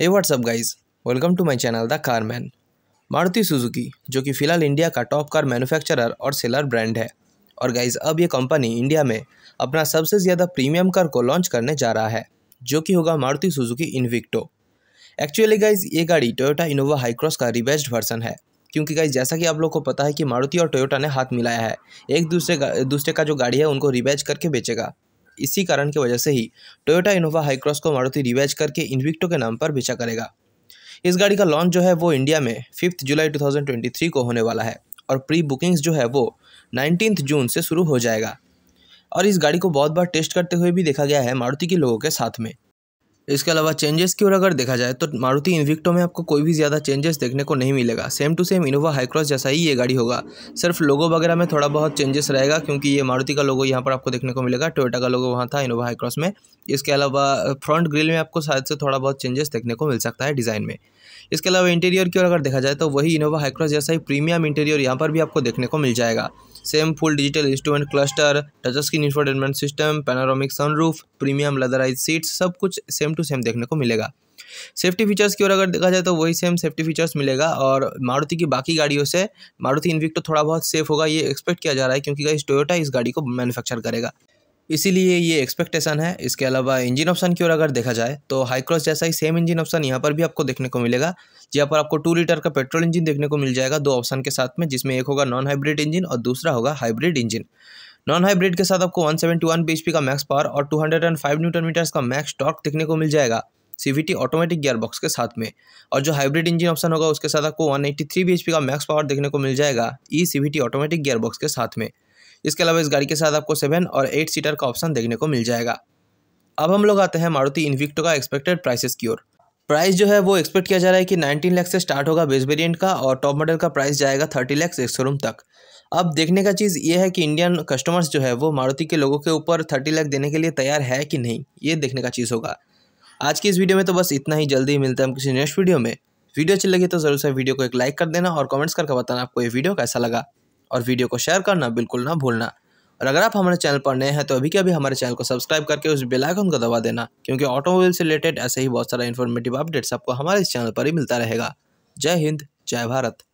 hey what's up guys welcome to my channel the car man Maruti Suzuki जो कि फ़िलहाल India का टॉप कार मैन्युफैक्चरर और सेलर ब्रांड है और गाइस अब ये कंपनी इंडिया में अपना सबसे ज़्यादा प्रीमियम कार को लॉन्च करने जा रहा है जो कि होगा Maruti Suzuki Invicto actually guys ये गाड़ी टोयोटा इनोवा हाईक्रॉस का रिबेस्ट वर्सन है क्योंकि गाइज जैसा कि आप लोग को पता है कि मारुति और टोयोटा ने हाथ मिलाया है एक दूसरे दूसरे का जो गाड़ी है उनको रिबेज करके बेचेगा इसी कारण की वजह से ही टोयोटा इनोवा हाईक्रॉस को मारुति रिवाइज करके इन्विक्टो के नाम पर बेचा करेगा इस गाड़ी का लॉन्च जो है वो इंडिया में फिफ्थ जुलाई टू को होने वाला है और प्री बुकिंग्स जो है वो नाइनटीन जून से शुरू हो जाएगा और इस गाड़ी को बहुत बार टेस्ट करते हुए भी देखा गया है मारुति के लोगों के साथ में इसके अलावा चेंजेस की ओर अगर देखा जाए तो मारुति इन्विक्टो में आपको कोई भी ज़्यादा चेंजेस देखने को नहीं मिलेगा same to same Innova Hycross जैसा ही ये गाड़ी होगा सिर्फ लोगो वगैरह में थोड़ा बहुत चेंजेस रहेगा क्योंकि ये मारुति का लोगो यहाँ पर आपको देखने को मिलेगा टोयोटा का लोगो वहाँ था इनोवा हाईक्रॉस में इसके अलावा फ्रंट ग्रिल में आपको शायद से थोड़ा बहुत चेंजेस देखने को मिल सकता है डिज़ाइन में इसके अलावा इंटीरियर की ओर अगर देखा जाए तो वही इनोवा हाईक्रॉस जैसा ही प्रीमियम इंटीरियर यहाँ पर भी आपको देखने को मिल जाएगा same full digital instrument cluster touch screen infotainment system panoramic sunroof premium leatherette seats सब कुछ सेम टू सेम देखने को मिलेगा सेफ्टी फीचर्स की ओर अगर देखा जाए तो वही सेम सेफ्टी फीचर्स मिलेगा और मारुति की बाकी गाड़ियों से मारुति इन्विक्टो थोड़ा बहुत सेफ होगा ये एक्सपेक्ट किया जा रहा है क्योंकि गाइस टोयोटा इस गाड़ी को मैन्युफैक्चर करेगा इसीलिए ये एक्सपेक्टेशन है इसके अलावा इंजन ऑप्शन की ओर अगर देखा जाए तो हाईक्रॉस जैसा ही सेम इंजन ऑप्शन यहाँ पर भी आपको देखने को मिलेगा यहाँ पर आपको टू लीटर का पेट्रोल इंजन देखने को मिल जाएगा दो ऑप्शन के साथ में जिसमें एक होगा नॉन हाइब्रिड इंजन और दूसरा होगा हाइब्रिड इंजन नॉन हाइब्रिड के साथ आपको वन सेवेंटी का मैक्स पावर और टू हंड्रेड मीटर्स का मैक्स टॉक देखने को मिल जाएगा सीवीटी ऑटोमेटिक गियरबॉक्स के साथ में और जो हाइब्रिड इंजन ऑप्शन होगा उसके साथ आपको 183 एट्टी का मैक्स पावर देखने को मिल जाएगा ई सीवीटी ऑटोमेटिक गियरबॉक्स के साथ में इसके अलावा इस गाड़ी के साथ आपको सेवन और एट सीटर का ऑप्शन देखने को मिल जाएगा अब हम लोग आते हैं मारुति इन्विक्टो का एक्सपेक्टेड प्राइसेस की ओर प्राइस जो है वो एक्सपेक्ट किया जा रहा है कि 19 लाख से स्टार्ट होगा बेस वेरिएंट का और टॉप मॉडल का प्राइस जाएगा 30 लाख एक शोरूम तक अब देखने का चीज़ ये है कि इंडियन कस्टमर्स जो है वो मारुति के लोगों के ऊपर 30 लाख देने के लिए तैयार है कि नहीं ये देखने का चीज़ होगा आज की इस वीडियो में तो बस इतना ही जल्दी मिलता है हम किसी नेक्स्ट वीडियो में वीडियो अच्छी लगी तो जरूर से वीडियो को एक लाइक कर देना और कमेंट्स करके बताना आपको ये वीडियो कैसा लगा और वीडियो को शेयर करना बिल्कुल ना भूलना और अगर आप हमारे चैनल पर नए हैं तो अभी के अभी हमारे चैनल को सब्सक्राइब करके उस बेल आइकन को दबा देना क्योंकि ऑटोमोबाइल से रिलेटेड ऐसे ही बहुत सारा इन्फॉर्मेटिव अपडेट्स आपको हमारे इस चैनल पर ही मिलता रहेगा जय हिंद जय भारत